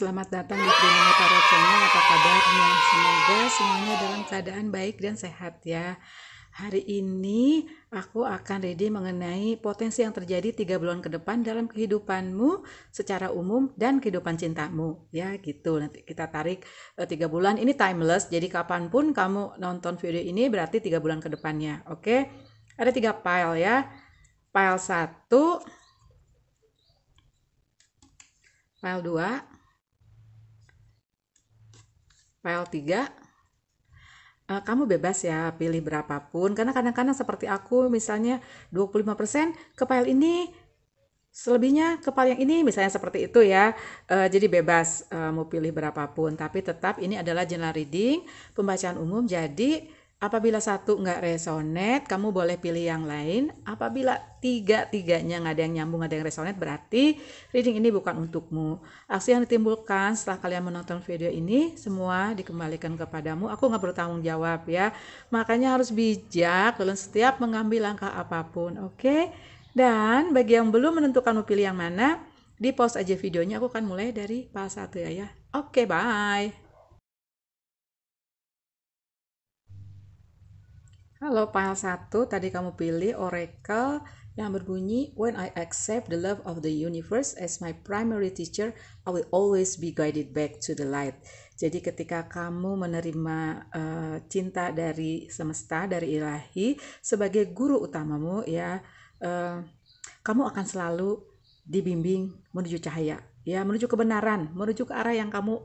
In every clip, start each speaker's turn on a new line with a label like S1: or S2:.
S1: selamat datang di Kriminal Para Channel. Apa kabarnya? Semoga semuanya dalam keadaan baik dan sehat ya. Hari ini aku akan ready mengenai potensi yang terjadi tiga bulan ke depan dalam kehidupanmu secara umum dan kehidupan cintamu. Ya gitu, nanti kita tarik eh, tiga bulan. Ini timeless, jadi kapanpun kamu nonton video ini berarti tiga bulan ke depannya. Oke, ada tiga file ya. File satu, file 2, file 3 eh, kamu bebas ya pilih berapapun karena kadang-kadang seperti aku misalnya 25% ke file ini selebihnya ke file yang ini misalnya seperti itu ya eh, jadi bebas eh, mau pilih berapapun tapi tetap ini adalah general reading pembacaan umum jadi Apabila satu nggak resonate, kamu boleh pilih yang lain. Apabila tiga-tiganya nggak ada yang nyambung, nggak ada yang resonate, berarti reading ini bukan untukmu. Aksi yang ditimbulkan setelah kalian menonton video ini, semua dikembalikan kepadamu. Aku nggak bertanggung jawab ya. Makanya harus bijak dalam setiap mengambil langkah apapun, oke? Okay? Dan bagi yang belum menentukan mau pilih yang mana, di pause aja videonya. Aku akan mulai dari pas satu ya ya. Oke, okay, bye. halo file 1 tadi kamu pilih Oracle yang berbunyi When I accept the love of the universe as my primary teacher, I will always be guided back to the light. Jadi ketika kamu menerima uh, cinta dari semesta, dari ilahi sebagai guru utamamu ya, uh, kamu akan selalu dibimbing menuju cahaya, ya menuju kebenaran, menuju ke arah yang kamu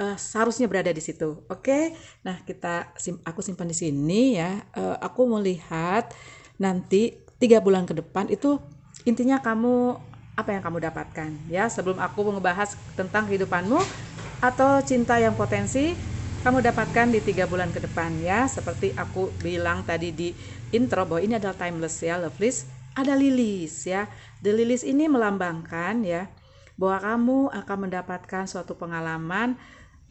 S1: Eh, seharusnya berada di situ. Oke. Okay? Nah, kita sim aku simpan di sini ya. Uh, aku lihat nanti tiga bulan ke depan itu intinya kamu apa yang kamu dapatkan ya sebelum aku ngebahas tentang kehidupanmu atau cinta yang potensi kamu dapatkan di tiga bulan ke depan ya seperti aku bilang tadi di intro bahwa ini adalah timeless ya loveless ada lilis ya the lilis ini melambangkan ya bahwa kamu akan mendapatkan suatu pengalaman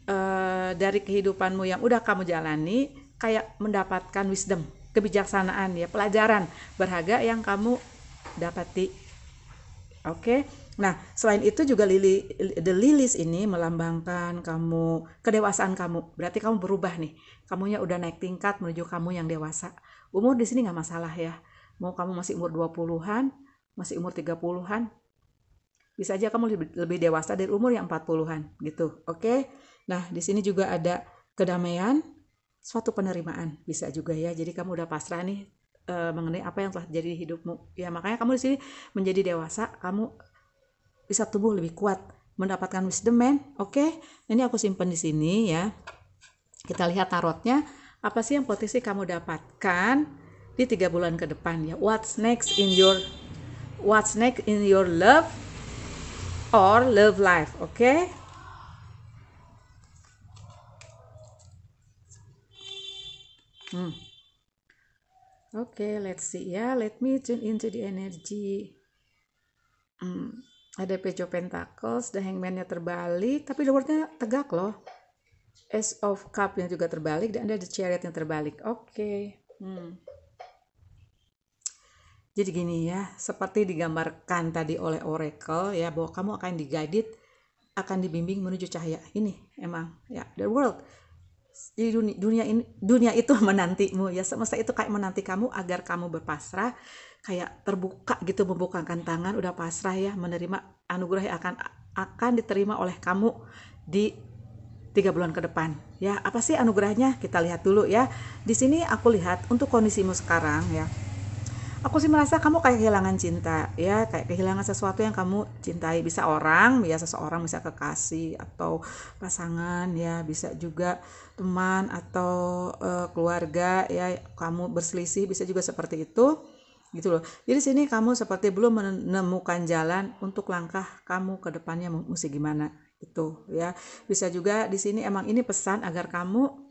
S1: Eh, dari kehidupanmu yang udah kamu jalani kayak mendapatkan wisdom kebijaksanaan ya pelajaran berharga yang kamu dapati oke nah selain itu juga lili the lilies ini melambangkan kamu kedewasaan kamu berarti kamu berubah nih kamunya udah naik tingkat menuju kamu yang dewasa umur di sini nggak masalah ya mau kamu masih umur 20-an masih umur 30-an bisa aja kamu lebih, dewasa dari umur yang 40-an gitu oke okay? Nah, di sini juga ada kedamaian, suatu penerimaan bisa juga ya. Jadi kamu udah pasrah nih e, mengenai apa yang telah jadi hidupmu. Ya, makanya kamu di sini menjadi dewasa, kamu bisa tubuh lebih kuat, mendapatkan wisdom man. Oke, okay? ini aku simpan di sini ya. Kita lihat tarotnya, apa sih yang potensi kamu dapatkan di tiga bulan ke depan ya. What's next in your What's next in your love or love life, oke? Okay? Hmm. Oke, okay, let's see ya. Let me tune into the energy. Hmm. Ada Page Pentacles, The Hangman-nya terbalik, tapi the tegak loh. Ace of Cup yang juga terbalik, dan ada The Chariot yang terbalik. Oke. Okay. Hmm. Jadi gini ya, seperti digambarkan tadi oleh Oracle ya, bahwa kamu akan digadit, akan dibimbing menuju cahaya. Ini emang ya, the world jadi dunia, dunia ini dunia itu menantimu ya semesta itu kayak menanti kamu agar kamu berpasrah kayak terbuka gitu membukakan tangan udah pasrah ya menerima anugerah yang akan akan diterima oleh kamu di tiga bulan ke depan ya apa sih anugerahnya kita lihat dulu ya di sini aku lihat untuk kondisimu sekarang ya aku sih merasa kamu kayak kehilangan cinta ya kayak kehilangan sesuatu yang kamu cintai bisa orang ya seseorang bisa kekasih atau pasangan ya bisa juga teman atau uh, keluarga ya kamu berselisih bisa juga seperti itu gitu loh jadi sini kamu seperti belum menemukan jalan untuk langkah kamu ke depannya mesti gimana itu ya bisa juga di sini emang ini pesan agar kamu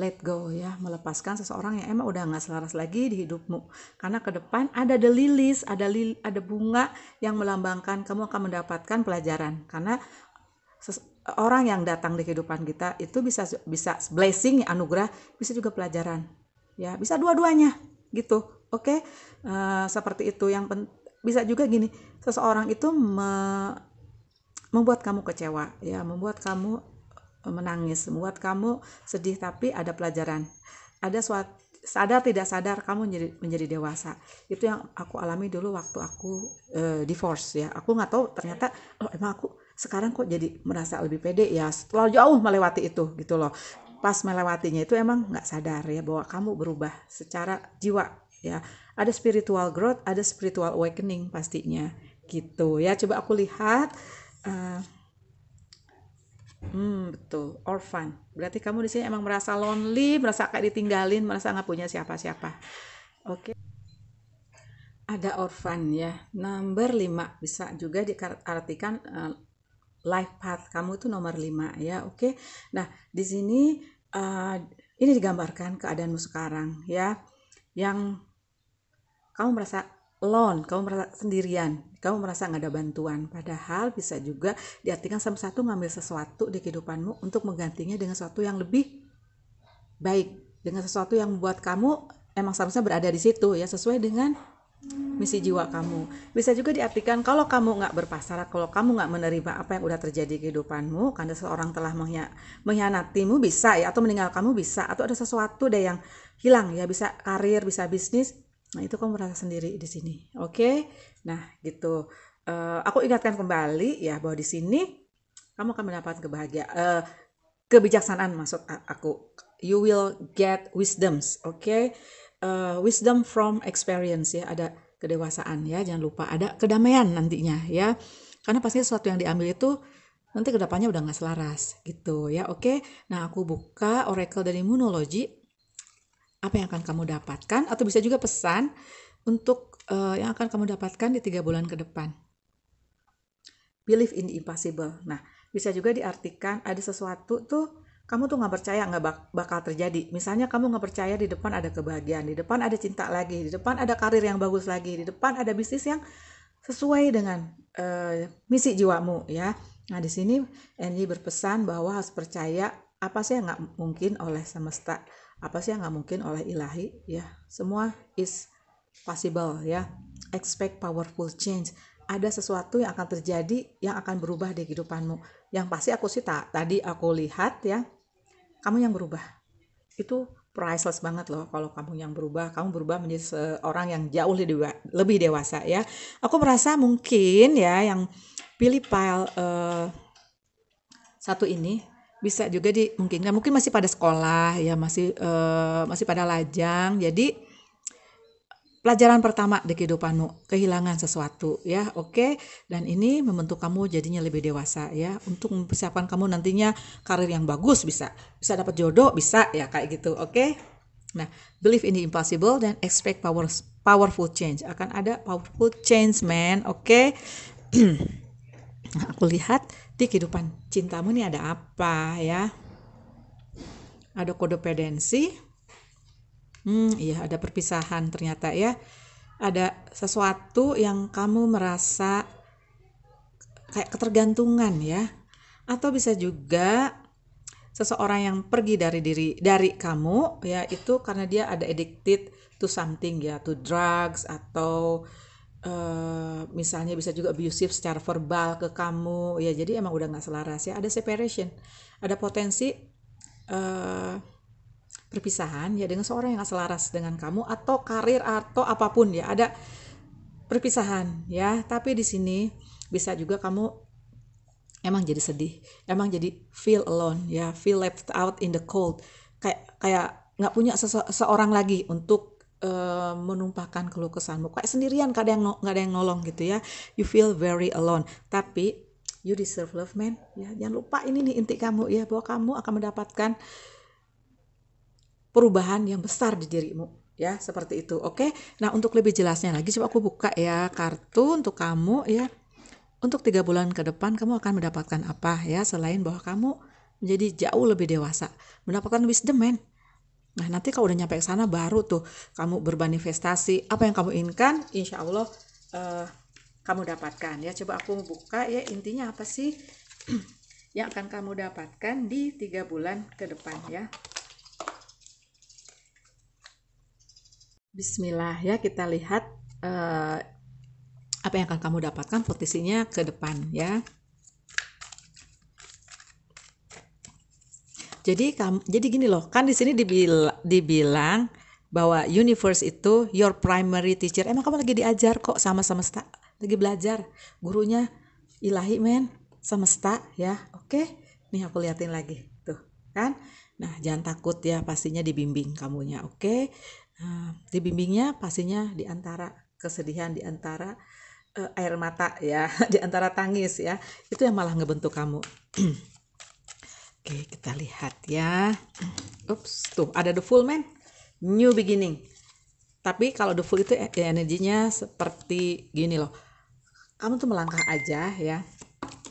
S1: let go ya melepaskan seseorang yang emang udah nggak selaras lagi di hidupmu karena ke depan ada the lilies ada li, ada bunga yang melambangkan kamu akan mendapatkan pelajaran karena orang yang datang di kehidupan kita itu bisa bisa blessing anugerah bisa juga pelajaran ya bisa dua-duanya gitu oke okay? uh, eh, seperti itu yang pen, bisa juga gini seseorang itu me membuat kamu kecewa ya membuat kamu menangis membuat kamu sedih tapi ada pelajaran ada suatu sadar tidak sadar kamu menjadi, menjadi dewasa itu yang aku alami dulu waktu aku e, divorce ya aku nggak tahu ternyata oh emang aku sekarang kok jadi merasa lebih pede ya setelah jauh melewati itu gitu loh pas melewatinya itu emang nggak sadar ya bahwa kamu berubah secara jiwa ya ada spiritual growth ada spiritual awakening pastinya gitu ya coba aku lihat uh, Hmm, betul. Orphan. Berarti kamu di sini emang merasa lonely, merasa kayak ditinggalin, merasa nggak punya siapa-siapa. Oke. Okay. Ada orphan ya. Number 5 bisa juga diartikan uh, life path kamu itu nomor 5 ya. Oke. Okay? Nah, di sini uh, ini digambarkan keadaanmu sekarang ya. Yang kamu merasa Lon, kamu merasa sendirian, kamu merasa nggak ada bantuan. Padahal bisa juga diartikan sama satu ngambil sesuatu di kehidupanmu untuk menggantinya dengan sesuatu yang lebih baik, dengan sesuatu yang membuat kamu emang seharusnya berada di situ ya sesuai dengan misi jiwa kamu. Bisa juga diartikan kalau kamu nggak berpasaran, kalau kamu nggak menerima apa yang udah terjadi di kehidupanmu, karena seorang telah mengkhianatimu bisa ya, atau meninggal kamu bisa, atau ada sesuatu deh yang hilang ya, bisa karir, bisa bisnis, Nah, itu kamu merasa sendiri di sini. Oke. Okay? Nah, gitu. Uh, aku ingatkan kembali ya bahwa di sini kamu akan mendapat kebahagiaan uh, kebijaksanaan maksud aku. You will get wisdoms, oke? Okay? Uh, eh, wisdom from experience ya. Ada kedewasaan ya, jangan lupa ada kedamaian nantinya ya. Karena pasti sesuatu yang diambil itu nanti kedepannya udah nggak selaras gitu ya, oke? Okay? Nah, aku buka oracle dari Moonology apa yang akan kamu dapatkan atau bisa juga pesan untuk uh, yang akan kamu dapatkan di tiga bulan ke depan. Believe in the impossible. Nah, bisa juga diartikan ada sesuatu tuh kamu tuh nggak percaya nggak bak bakal terjadi. Misalnya kamu nggak percaya di depan ada kebahagiaan, di depan ada cinta lagi, di depan ada karir yang bagus lagi, di depan ada bisnis yang sesuai dengan uh, misi jiwamu ya. Nah di sini Angie berpesan bahwa harus percaya apa sih yang nggak mungkin oleh semesta apa sih yang nggak mungkin oleh ilahi ya semua is possible ya expect powerful change ada sesuatu yang akan terjadi yang akan berubah di kehidupanmu yang pasti aku sih tak tadi aku lihat ya kamu yang berubah itu priceless banget loh kalau kamu yang berubah kamu berubah menjadi seorang yang jauh lebih dewasa ya aku merasa mungkin ya yang pilih file uh, eh, satu ini bisa juga di mungkin mungkin masih pada sekolah ya masih uh, masih pada lajang jadi pelajaran pertama di kehidupanmu kehilangan sesuatu ya oke okay? dan ini membentuk kamu jadinya lebih dewasa ya untuk mempersiapkan kamu nantinya karir yang bagus bisa bisa dapat jodoh bisa ya kayak gitu oke okay? nah believe in the impossible dan expect power powerful change akan ada powerful change man oke okay? nah, aku lihat di kehidupan cintamu ini ada apa ya ada kodependensi hmm iya ada perpisahan ternyata ya ada sesuatu yang kamu merasa kayak ketergantungan ya atau bisa juga seseorang yang pergi dari diri dari kamu ya itu karena dia ada addicted to something ya to drugs atau Uh, misalnya bisa juga abusive secara verbal ke kamu ya jadi emang udah nggak selaras ya ada separation ada potensi uh, perpisahan ya dengan seorang yang nggak selaras dengan kamu atau karir atau apapun ya ada perpisahan ya tapi di sini bisa juga kamu emang jadi sedih emang jadi feel alone ya feel left out in the cold kayak kayak nggak punya seseorang lagi untuk Eh, menumpahkan keluh kesahmu kayak sendirian gak ada yang nggak ada yang nolong gitu ya you feel very alone tapi you deserve love man ya jangan lupa ini nih inti kamu ya bahwa kamu akan mendapatkan perubahan yang besar di dirimu ya seperti itu oke okay? nah untuk lebih jelasnya lagi coba aku buka ya kartu untuk kamu ya untuk tiga bulan ke depan kamu akan mendapatkan apa ya selain bahwa kamu menjadi jauh lebih dewasa mendapatkan wisdom man Nah, nanti kalau udah nyampe ke sana baru tuh kamu bermanifestasi apa yang kamu inginkan, insya Allah uh, kamu dapatkan ya. Coba aku buka ya intinya apa sih yang akan kamu dapatkan di tiga bulan ke depan ya. Bismillah ya kita lihat uh, apa yang akan kamu dapatkan potensinya ke depan ya. Jadi kamu, jadi gini loh, kan di sini dibil, dibilang bahwa universe itu your primary teacher. Emang kamu lagi diajar kok sama semesta, lagi belajar. Gurunya ilahi men, semesta ya. Oke. Nih aku liatin lagi. Tuh, kan? Nah, jangan takut ya, pastinya dibimbing kamunya, oke? Nah, dibimbingnya pastinya diantara kesedihan, diantara eh, air mata ya, diantara tangis ya. Itu yang malah ngebentuk kamu. Oke, kita lihat ya. Ups, tuh ada the full man. New beginning. Tapi kalau the full itu e-, ya, energinya seperti gini loh. Kamu tuh melangkah aja ya.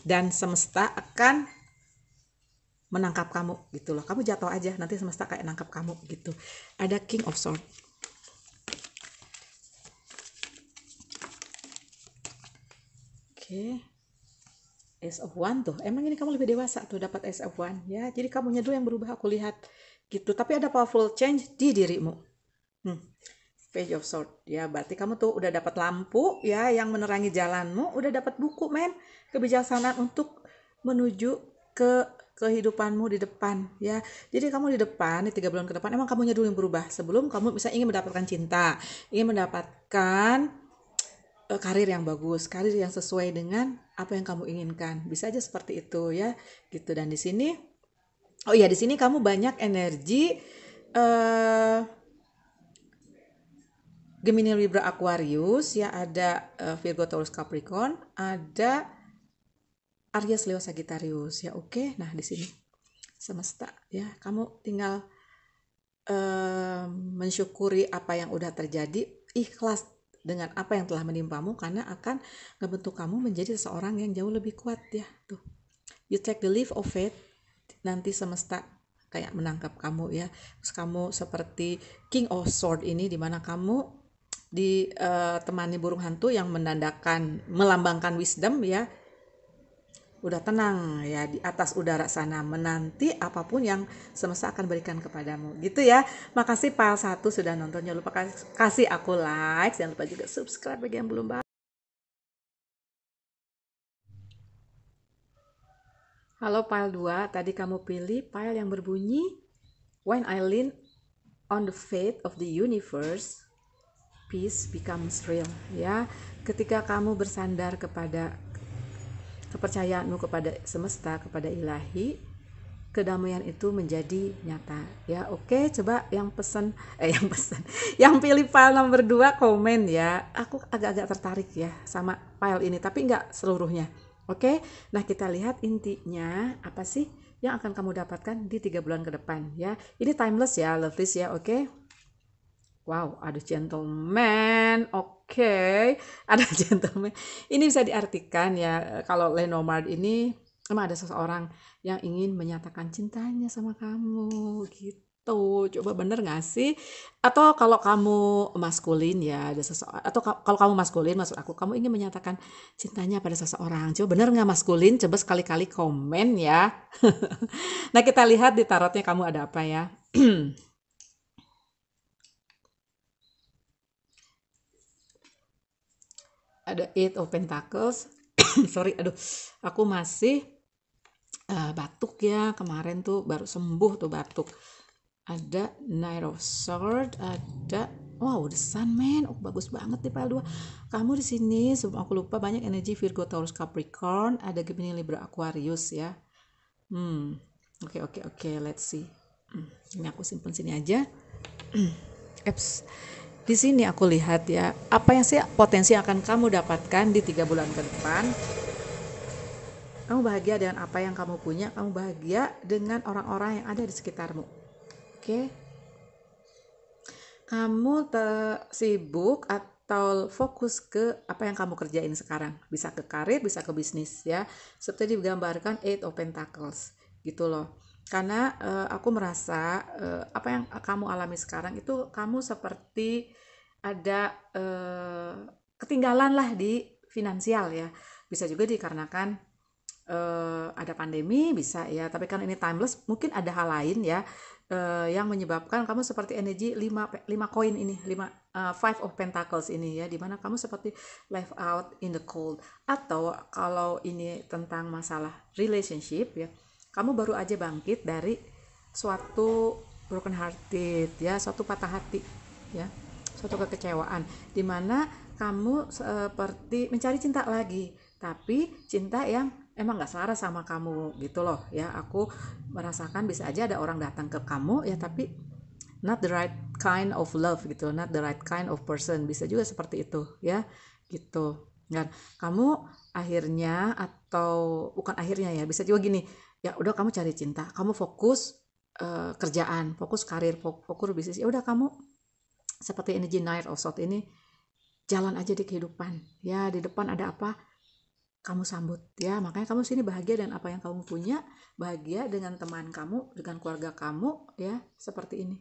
S1: Dan semesta akan menangkap kamu gitu loh. Kamu jatuh aja, nanti semesta kayak nangkap kamu gitu. Ada King of Sword. Oke. S of one tuh emang ini kamu lebih dewasa tuh dapat S of one ya jadi kamunya dulu yang berubah aku lihat gitu tapi ada powerful change di dirimu hmm. page of sword ya berarti kamu tuh udah dapat lampu ya yang menerangi jalanmu udah dapat buku men kebijaksanaan untuk menuju ke kehidupanmu di depan ya jadi kamu di depan di tiga bulan ke depan emang kamunya dulu yang berubah sebelum kamu bisa ingin mendapatkan cinta ingin mendapatkan Eh, karir yang bagus, karir yang sesuai dengan apa yang kamu inginkan. Bisa aja seperti itu ya, gitu. Dan di sini, oh iya, di sini kamu banyak energi uh, Gemini Libra Aquarius, ya ada uh, Virgo Taurus Capricorn, ada Aries Leo Sagittarius, ya oke. Okay. Nah di sini semesta ya kamu tinggal uh, mensyukuri apa yang udah terjadi, ikhlas dengan apa yang telah menimpamu karena akan ngebentuk kamu menjadi seseorang yang jauh lebih kuat ya tuh you take the leave of faith nanti semesta kayak menangkap kamu ya terus kamu seperti king of sword ini dimana kamu ditemani eh, burung hantu yang menandakan melambangkan wisdom ya udah tenang ya di atas udara sana menanti apapun yang semesta akan berikan kepadamu gitu ya makasih pal satu sudah nonton jangan lupa kasih aku like jangan lupa juga subscribe bagi yang belum bahas. Halo pile 2, tadi kamu pilih pile yang berbunyi When I lean on the faith of the universe, peace becomes real. Ya, ketika kamu bersandar kepada kepercayaanmu kepada semesta, kepada ilahi, kedamaian itu menjadi nyata. Ya, oke, coba yang pesan eh yang pesan. Yang pilih file nomor 2 komen ya. Aku agak-agak tertarik ya sama file ini, tapi nggak seluruhnya. Oke. Nah, kita lihat intinya apa sih yang akan kamu dapatkan di tiga bulan ke depan ya. Ini timeless ya, loveless ya, oke. Wow, ada gentleman. Oke, okay. ada gentleman. Ini bisa diartikan ya kalau Lenormand ini emang ada seseorang yang ingin menyatakan cintanya sama kamu gitu coba bener gak sih atau kalau kamu maskulin ya ada seseorang atau kalau kamu maskulin maksud aku kamu ingin menyatakan cintanya pada seseorang coba bener gak maskulin coba sekali-kali komen ya nah kita lihat di tarotnya kamu ada apa ya ada eight of pentacles sorry aduh aku masih uh, batuk ya kemarin tuh baru sembuh tuh batuk ada Knight of Swords. ada wow The Sun Man, oh, bagus banget nih pal dua. Kamu di sini sebelum aku lupa banyak energi Virgo, Taurus, Capricorn, ada Gemini, Libra, Aquarius ya. Hmm, oke okay, oke okay, oke, okay. let's see. Hmm. Ini aku simpen sini aja. Eps di sini aku lihat ya apa yang sih potensi akan kamu dapatkan di tiga bulan ke depan kamu bahagia dengan apa yang kamu punya kamu bahagia dengan orang-orang yang ada di sekitarmu oke okay? kamu sibuk atau fokus ke apa yang kamu kerjain sekarang bisa ke karir bisa ke bisnis ya seperti digambarkan eight of pentacles gitu loh karena uh, aku merasa uh, apa yang kamu alami sekarang itu kamu seperti ada uh, ketinggalan lah di finansial ya bisa juga dikarenakan uh, ada pandemi bisa ya tapi kan ini timeless mungkin ada hal lain ya uh, yang menyebabkan kamu seperti energi 5 5 koin ini 5 uh, five of pentacles ini ya dimana kamu seperti left out in the cold atau kalau ini tentang masalah relationship ya kamu baru aja bangkit dari suatu broken hearted ya suatu patah hati ya suatu kekecewaan dimana kamu seperti mencari cinta lagi tapi cinta yang emang nggak selaras sama kamu gitu loh ya aku merasakan bisa aja ada orang datang ke kamu ya tapi not the right kind of love gitu not the right kind of person bisa juga seperti itu ya gitu dan kamu akhirnya atau bukan akhirnya ya bisa juga gini ya udah kamu cari cinta kamu fokus uh, kerjaan fokus karir fokus bisnis ya udah kamu seperti energi night of sort ini jalan aja di kehidupan ya di depan ada apa kamu sambut ya makanya kamu sini bahagia dan apa yang kamu punya bahagia dengan teman kamu dengan keluarga kamu ya seperti ini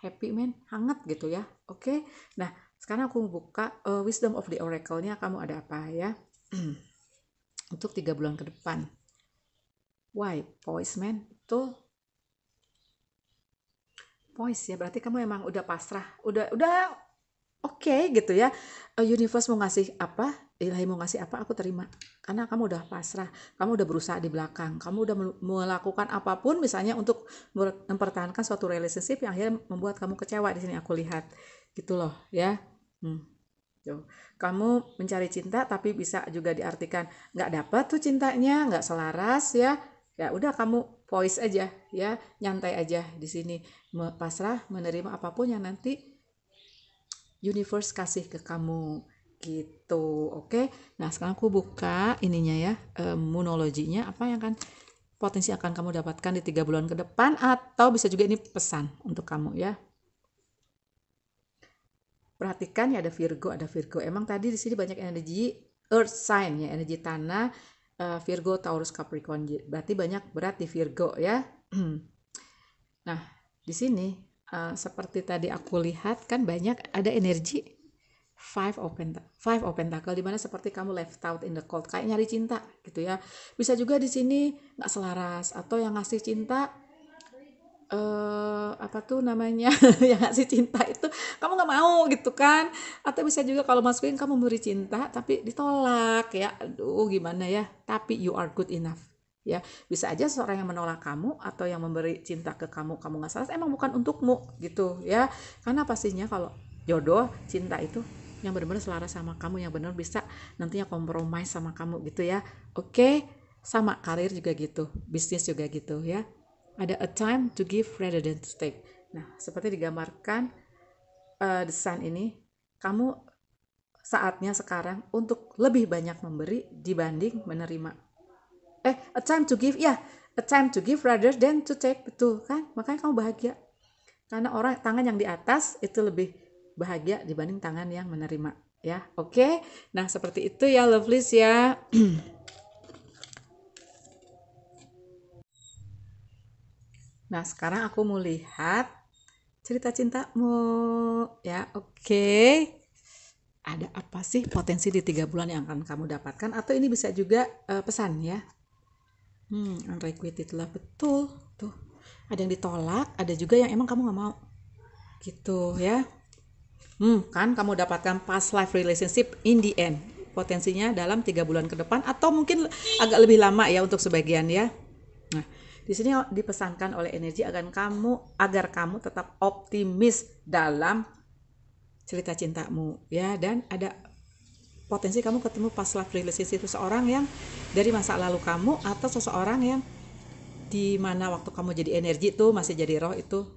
S1: happy man hangat gitu ya oke okay? nah sekarang aku buka uh, wisdom of the oracle-nya kamu ada apa ya untuk tiga bulan ke depan Why? voice man. Betul. voice ya, berarti kamu emang udah pasrah. Udah, udah oke okay, gitu ya. Eh, universe mau ngasih apa, ilahi mau ngasih apa, aku terima. Karena kamu udah pasrah, kamu udah berusaha di belakang, kamu udah melakukan apapun misalnya untuk mempertahankan suatu relationship yang akhirnya membuat kamu kecewa di sini aku lihat. Gitu loh ya. Hmm. Kamu mencari cinta tapi bisa juga diartikan nggak dapat tuh cintanya, nggak selaras ya, ya udah kamu voice aja ya nyantai aja di sini pasrah menerima apapun yang nanti universe kasih ke kamu gitu oke okay? nah sekarang aku buka ininya ya eh, monologinya apa yang akan potensi akan kamu dapatkan di tiga bulan ke depan atau bisa juga ini pesan untuk kamu ya perhatikan ya ada Virgo ada Virgo emang tadi di sini banyak energi earth sign ya energi tanah uh, Virgo, Taurus, Capricorn. Berarti banyak berat di Virgo ya. nah, di sini uh, seperti tadi aku lihat kan banyak ada energi five of pentacle, five of pentacle mana seperti kamu left out in the cold kayak nyari cinta gitu ya. Bisa juga di sini nggak selaras atau yang ngasih cinta eh, apa tuh namanya yang ngasih cinta itu kamu nggak mau gitu kan atau bisa juga kalau masukin kamu memberi cinta tapi ditolak ya aduh gimana ya tapi you are good enough ya bisa aja seorang yang menolak kamu atau yang memberi cinta ke kamu kamu nggak salah emang bukan untukmu gitu ya karena pastinya kalau jodoh cinta itu yang benar-benar selaras sama kamu yang benar bisa nantinya kompromi sama kamu gitu ya oke sama karir juga gitu bisnis juga gitu ya ada a time to give rather than to take. Nah, seperti digambarkan uh, desain ini, kamu saatnya sekarang untuk lebih banyak memberi dibanding menerima. Eh, a time to give, ya, yeah, a time to give rather than to take, betul kan? Makanya kamu bahagia. Karena orang tangan yang di atas itu lebih bahagia dibanding tangan yang menerima, ya. Oke. Okay? Nah, seperti itu ya, lovelies ya. Nah, sekarang aku mau lihat cerita cintamu. Ya, oke. Okay. Ada apa sih potensi di tiga bulan yang akan kamu dapatkan? Atau ini bisa juga uh, pesan ya? Hmm, unrequited love betul. Tuh, ada yang ditolak, ada juga yang emang kamu nggak mau. Gitu ya. Hmm, kan kamu dapatkan past life relationship in the end. Potensinya dalam tiga bulan ke depan atau mungkin agak lebih lama ya untuk sebagian ya. Di sini dipesankan oleh energi agar kamu agar kamu tetap optimis dalam cerita cintamu ya dan ada potensi kamu ketemu pas love relationship itu seorang yang dari masa lalu kamu atau seseorang yang di mana waktu kamu jadi energi itu masih jadi roh itu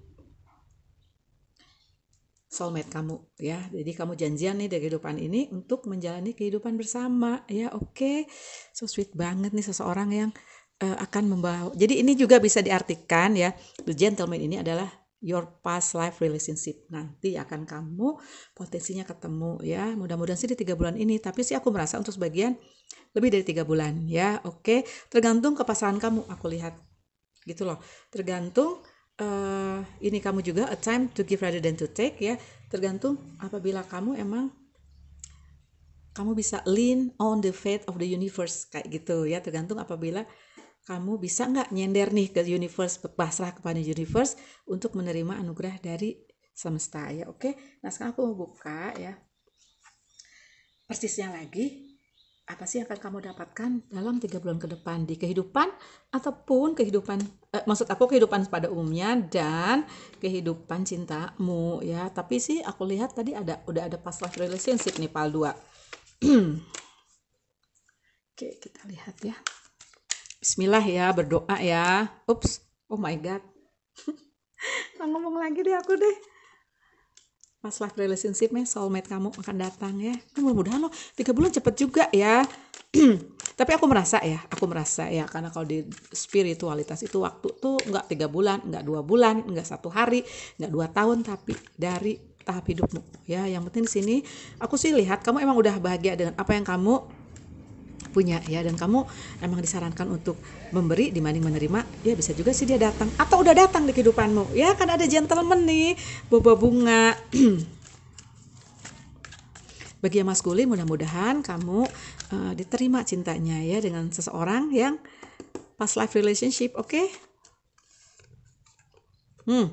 S1: soulmate kamu ya. Jadi kamu janjian nih dari kehidupan ini untuk menjalani kehidupan bersama ya. Oke. Okay. So sweet banget nih seseorang yang Eh, akan membawa. Jadi ini juga bisa diartikan ya, the gentleman ini adalah your past life relationship. Nanti akan kamu potensinya ketemu ya. Mudah-mudahan sih di tiga bulan ini. Tapi sih aku merasa untuk sebagian lebih dari tiga bulan ya. Oke, tergantung ke pasangan kamu. Aku lihat gitu loh. Tergantung uh, ini kamu juga a time to give rather than to take ya. Tergantung apabila kamu emang kamu bisa lean on the fate of the universe kayak gitu ya. Tergantung apabila kamu bisa nggak nyender nih ke universe pasrah kepada universe untuk menerima anugerah dari semesta ya oke nah sekarang aku mau buka ya persisnya lagi apa sih yang akan kamu dapatkan dalam tiga bulan ke depan di kehidupan ataupun kehidupan eh, maksud aku kehidupan pada umumnya dan kehidupan cintamu ya tapi sih aku lihat tadi ada udah ada past life relationship nih pal 2 oke kita lihat ya Bismillah ya, berdoa ya. Ups, oh my God. ngomong lagi deh aku deh. Masalah relationship nih, soulmate kamu akan datang ya. Kan mudah-mudahan loh, tiga bulan cepet juga ya. Tapi aku merasa ya, aku merasa ya, karena kalau di spiritualitas itu waktu tuh nggak tiga bulan, nggak dua bulan, nggak satu hari, nggak dua tahun, tapi dari tahap hidupmu ya yang penting di sini aku sih lihat kamu emang udah bahagia dengan apa yang kamu punya ya dan kamu emang disarankan untuk memberi dibanding menerima ya bisa juga sih dia datang atau udah datang di kehidupanmu ya kan ada gentleman nih bawa bunga bagi yang maskulin mudah-mudahan kamu uh, diterima cintanya ya dengan seseorang yang pas life relationship oke okay? hmm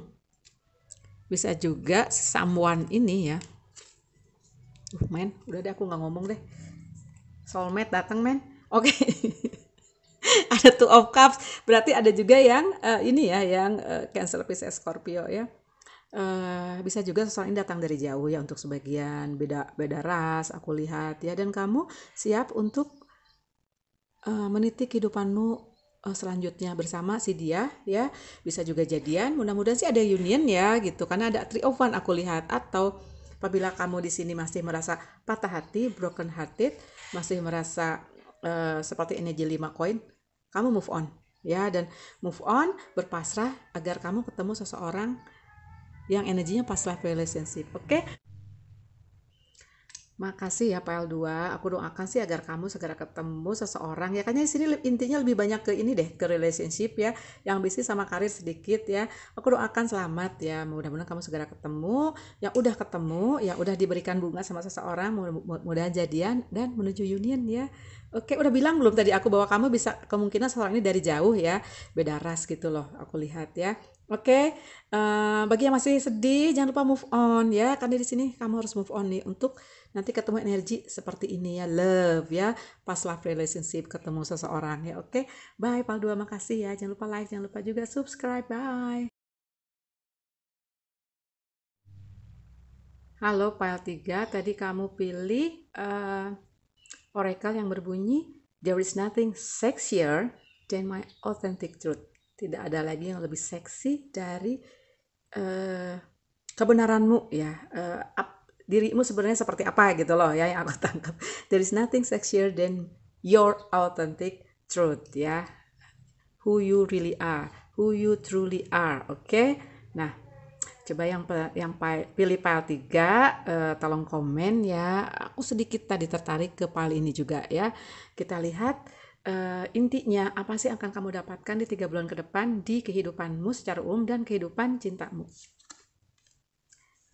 S1: bisa juga someone ini ya uh, men udah deh aku nggak ngomong deh soulmate datang men oke okay. ada two of cups berarti ada juga yang uh, ini ya yang uh, cancer Pisces Scorpio ya uh, bisa juga seseorang ini datang dari jauh ya untuk sebagian beda beda ras aku lihat ya dan kamu siap untuk uh, meniti kehidupanmu selanjutnya bersama si dia ya bisa juga jadian mudah-mudahan sih ada union ya gitu karena ada three of one aku lihat atau apabila kamu di sini masih merasa patah hati broken hearted masih merasa uh, seperti energi 5 koin, kamu move on ya dan move on berpasrah agar kamu ketemu seseorang yang energinya pas life relationship. Oke. Okay? Makasih ya PL2. Aku doakan sih agar kamu segera ketemu seseorang. Ya kayaknya di sini intinya lebih banyak ke ini deh, ke relationship ya, yang bisnis sama karir sedikit ya. Aku doakan selamat ya. Mudah-mudahan kamu segera ketemu. yang udah ketemu, ya udah diberikan bunga sama seseorang, mudah-mudahan jadian dan menuju union ya. Oke, udah bilang belum tadi aku bahwa kamu bisa kemungkinan seseorang ini dari jauh ya, beda ras gitu loh. Aku lihat ya. Oke, okay? uh, eh, bagi yang masih sedih jangan lupa move on ya, karena di sini kamu harus move on nih untuk nanti ketemu energi seperti ini ya love ya pas love relationship ketemu seseorang ya oke okay? bye dua makasih ya jangan lupa like jangan lupa juga subscribe bye Halo file 3, tadi kamu pilih uh, oracle yang berbunyi There is nothing sexier than my authentic truth. Tidak ada lagi yang lebih seksi dari uh, kebenaranmu ya. Uh, dirimu sebenarnya seperti apa gitu loh ya yang aku tangkap there is nothing sexier than your authentic truth ya who you really are who you truly are oke okay? nah coba yang yang pilih file 3 uh, eh, tolong komen ya aku sedikit tadi tertarik ke file ini juga ya kita lihat uh, intinya apa sih yang akan kamu dapatkan di tiga bulan ke depan di kehidupanmu secara umum dan kehidupan cintamu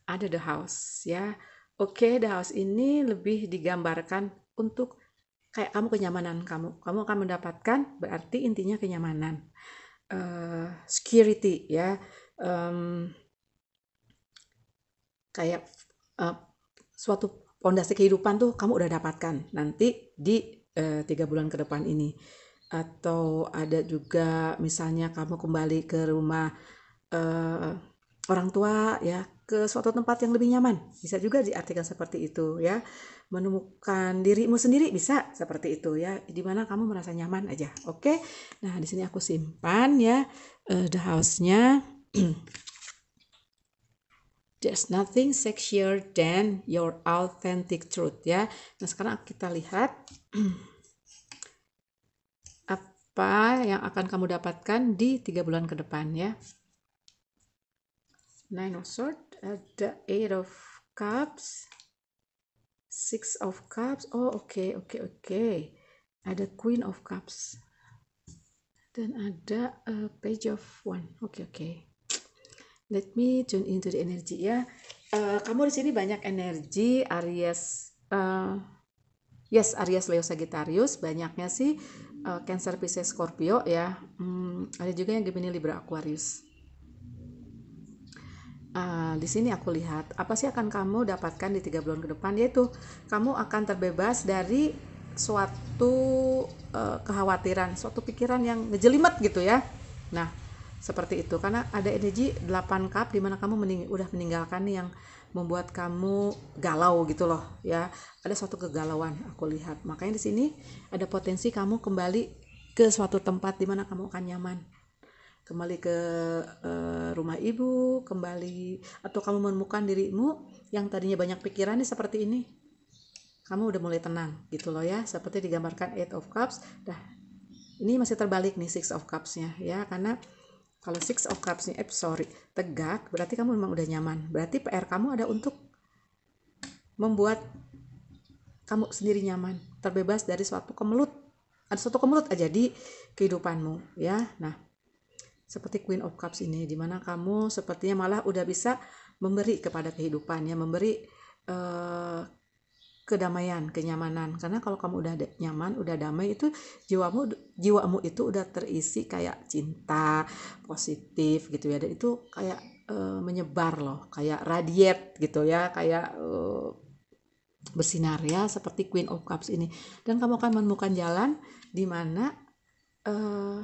S1: ada The House ya. Oke, okay, The House ini lebih digambarkan untuk kayak kamu kenyamanan kamu. Kamu akan mendapatkan berarti intinya kenyamanan. Uh, security ya. Um, kayak uh, suatu pondasi kehidupan tuh kamu udah dapatkan nanti di eh, tiga bulan ke depan ini atau ada juga misalnya kamu kembali ke rumah uh, orang tua ya ke suatu tempat yang lebih nyaman. Bisa juga diartikan seperti itu ya. Menemukan dirimu sendiri bisa seperti itu ya. Di mana kamu merasa nyaman aja. Oke. Nah, di sini aku simpan ya uh, the house-nya. There's nothing sexier than your authentic truth ya. Nah, sekarang kita lihat apa yang akan kamu dapatkan di tiga bulan ke depan ya. Nine of Swords ada eight of cups six of cups oh oke okay, oke okay, oke okay. ada queen of cups dan ada a page of one oke okay, oke okay. let me tune into the energy ya uh, kamu di sini banyak energi Aries uh, yes Aries Leo Sagittarius banyaknya sih uh, Cancer Pisces Scorpio ya hmm, ada juga yang Gemini Libra Aquarius uh, di sini aku lihat apa sih akan kamu dapatkan di tiga bulan ke depan yaitu kamu akan terbebas dari suatu uh, kekhawatiran, suatu pikiran yang ngejelimet gitu ya. Nah, seperti itu karena ada energi 8 cup di mana kamu mening udah meninggalkan yang membuat kamu galau gitu loh ya. Ada suatu kegalauan aku lihat. Makanya di sini ada potensi kamu kembali ke suatu tempat di mana kamu akan nyaman kembali ke e, rumah ibu, kembali atau kamu menemukan dirimu yang tadinya banyak pikirannya seperti ini. Kamu udah mulai tenang gitu loh ya, seperti digambarkan Eight of Cups. Dah, ini masih terbalik nih Six of Cups-nya ya, karena kalau Six of Cups-nya, eh sorry, tegak, berarti kamu memang udah nyaman. Berarti PR kamu ada untuk membuat kamu sendiri nyaman, terbebas dari suatu kemelut, ada suatu kemelut aja di kehidupanmu ya. Nah, seperti Queen of Cups ini, dimana kamu sepertinya malah udah bisa memberi kepada kehidupan, ya memberi eh, kedamaian, kenyamanan. Karena kalau kamu udah nyaman, udah damai itu jiwamu jiwamu itu udah terisi kayak cinta, positif gitu ya. Dan itu kayak eh, menyebar loh, kayak radiat gitu ya, kayak eh, bersinar ya seperti Queen of Cups ini. Dan kamu akan menemukan jalan di mana eh,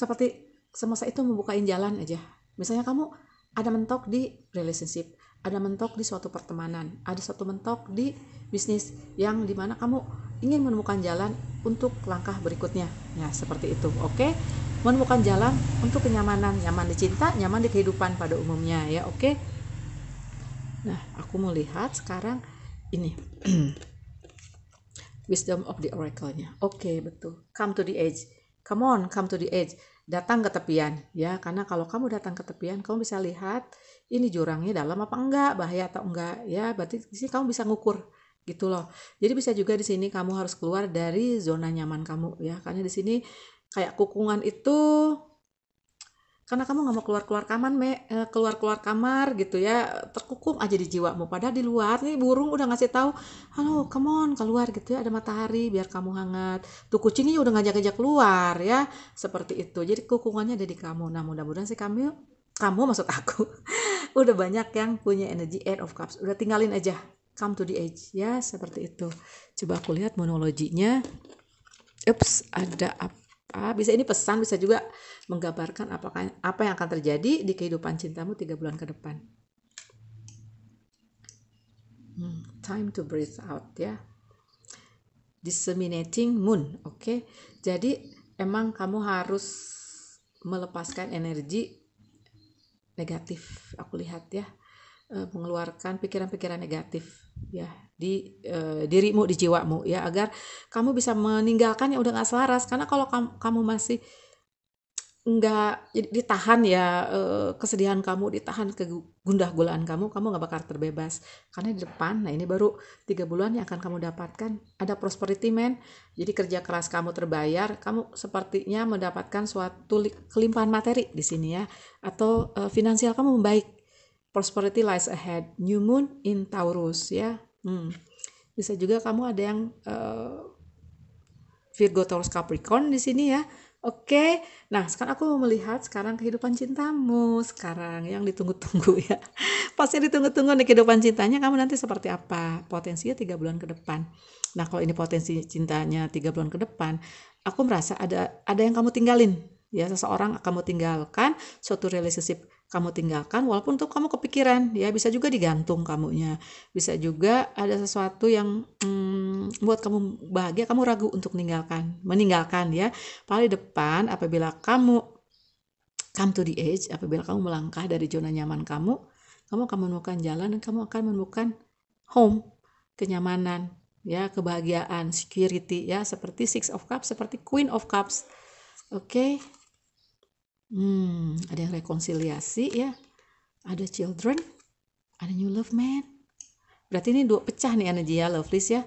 S1: seperti semasa itu membukain jalan aja misalnya kamu ada mentok di relationship ada mentok di suatu pertemanan ada suatu mentok di bisnis yang dimana kamu ingin menemukan jalan untuk langkah berikutnya ya seperti itu oke menemukan jalan untuk kenyamanan nyaman di cinta nyaman di kehidupan pada umumnya ya oke nah aku mau lihat sekarang ini wisdom of the oracle-nya. Oke, okay, betul. Come to the edge. Come on, come to the edge datang ke tepian ya karena kalau kamu datang ke tepian kamu bisa lihat ini jurangnya dalam apa enggak bahaya atau enggak ya berarti di sini kamu bisa ngukur gitu loh jadi bisa juga di sini kamu harus keluar dari zona nyaman kamu ya karena di sini kayak kukungan itu karena kamu nggak mau keluar keluar kamar me eh, keluar keluar kamar gitu ya terkukum aja di jiwamu padahal di luar nih burung udah ngasih tahu halo come on keluar gitu ya ada matahari biar kamu hangat tuh kucingnya udah ngajak ngajak keluar ya seperti itu jadi kukungannya ada di kamu nah mudah-mudahan sih kamu kamu maksud aku udah banyak yang punya energi eight of cups udah tinggalin aja come to the edge ya seperti itu coba aku lihat monologinya ups ada apa apa bisa ini pesan bisa juga menggambarkan apakah apa yang akan terjadi di kehidupan cintamu tiga bulan ke depan hmm, time to breathe out ya disseminating moon oke okay? jadi emang kamu harus melepaskan energi negatif aku lihat ya eh, mengeluarkan pikiran-pikiran negatif ya di e, dirimu di jiwamu ya agar kamu bisa meninggalkan yang udah nggak selaras karena kalau kamu, kamu masih nggak ditahan ya e, kesedihan kamu ditahan ke gundah gulaan kamu kamu nggak bakal terbebas karena di depan nah ini baru tiga bulan yang akan kamu dapatkan ada prosperity man jadi kerja keras kamu terbayar kamu sepertinya mendapatkan suatu kelimpahan materi di sini ya atau e, finansial kamu membaik prosperity lies ahead. New moon in Taurus ya. Hmm. Bisa juga kamu ada yang uh, Virgo Taurus Capricorn di sini ya. Oke, okay. nah sekarang aku mau melihat sekarang kehidupan cintamu sekarang yang ditunggu-tunggu ya. Pasti ditunggu-tunggu nih kehidupan cintanya kamu nanti seperti apa. Potensinya tiga bulan ke depan. Nah kalau ini potensi cintanya tiga bulan ke depan, aku merasa ada ada yang kamu tinggalin ya seseorang kamu tinggalkan suatu relationship kamu tinggalkan walaupun tuh kamu kepikiran ya bisa juga digantung kamunya bisa juga ada sesuatu yang hmm, buat kamu bahagia kamu ragu untuk meninggalkan meninggalkan ya paling depan apabila kamu come to the edge apabila kamu melangkah dari zona nyaman kamu kamu akan menemukan jalan dan kamu akan menemukan home kenyamanan ya kebahagiaan security ya seperti six of cups seperti queen of cups oke okay? Hmm, ada yang rekonsiliasi ya. Ada children, ada new love man. Berarti ini dua pecah nih energi ya, lovelies ya.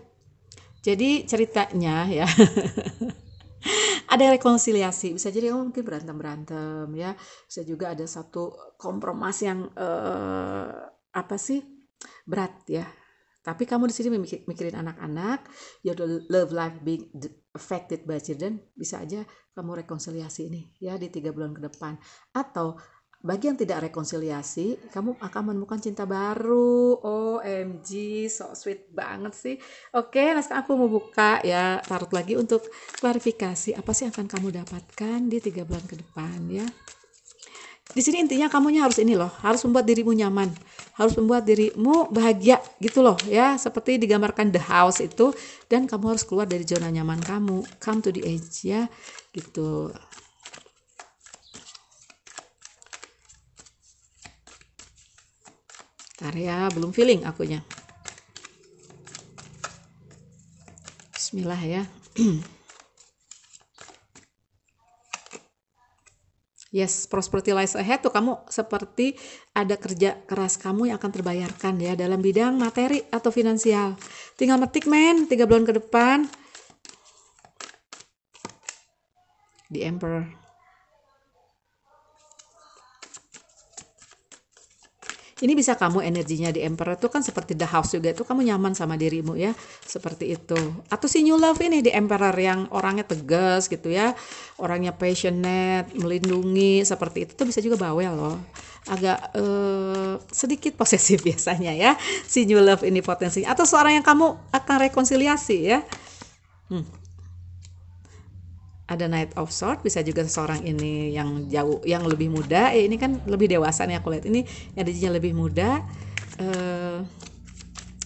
S1: Jadi ceritanya ya. ada rekonsiliasi bisa jadi oh, mungkin berantem berantem ya bisa juga ada satu kompromis yang eh, apa sih berat ya tapi kamu di sini mikir, mikirin anak-anak, your love life being affected by children, bisa aja kamu rekonsiliasi ini ya di tiga bulan ke depan. Atau bagi yang tidak rekonsiliasi, kamu akan menemukan cinta baru. OMG, so sweet banget sih. Oke, nah sekarang aku mau buka ya tarot lagi untuk klarifikasi apa sih yang akan kamu dapatkan di tiga bulan ke depan ya di sini intinya kamunya harus ini loh harus membuat dirimu nyaman harus membuat dirimu bahagia gitu loh ya seperti digambarkan the house itu dan kamu harus keluar dari zona nyaman kamu come to the edge ya gitu ya, belum feeling akunya. Bismillah ya. Yes, prosperity lies ahead tuh kamu seperti ada kerja keras kamu yang akan terbayarkan ya dalam bidang materi atau finansial. Tinggal metik men, tiga bulan ke depan. The Emperor. ini bisa kamu energinya di emperor itu kan seperti the house juga itu kamu nyaman sama dirimu ya seperti itu atau si new love ini di emperor yang orangnya tegas gitu ya orangnya passionate melindungi seperti itu tuh bisa juga bawel loh agak eh, sedikit posesif biasanya ya si new love ini potensinya atau seorang yang kamu akan rekonsiliasi ya hmm ada Knight of Sword bisa juga seseorang ini yang jauh yang lebih muda ya ini kan lebih dewasa nih aku lihat ini energinya lebih muda uh,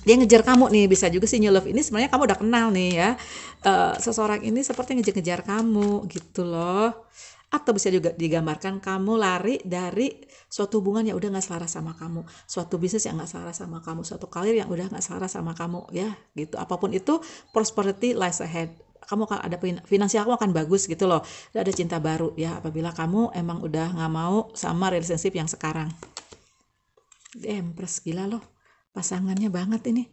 S1: dia ngejar kamu nih bisa juga sih New Love ini sebenarnya kamu udah kenal nih ya uh, seseorang ini seperti ngejar-ngejar kamu gitu loh atau bisa juga digambarkan kamu lari dari suatu hubungan yang udah nggak selaras sama kamu, suatu bisnis yang nggak selaras sama kamu, suatu karir yang udah nggak selaras sama kamu, ya gitu. Apapun itu, prosperity lies ahead kamu akan ada finansial kamu akan bagus gitu loh ada cinta baru ya apabila kamu emang udah nggak mau sama relationship yang sekarang Empress gila loh pasangannya banget ini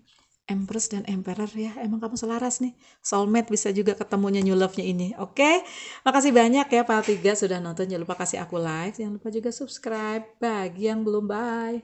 S1: Empress dan Emperor ya emang kamu selaras nih soulmate bisa juga ketemunya new love-nya ini oke okay? makasih banyak ya Pak Tiga sudah nonton jangan lupa kasih aku like jangan lupa juga subscribe bagi yang belum bye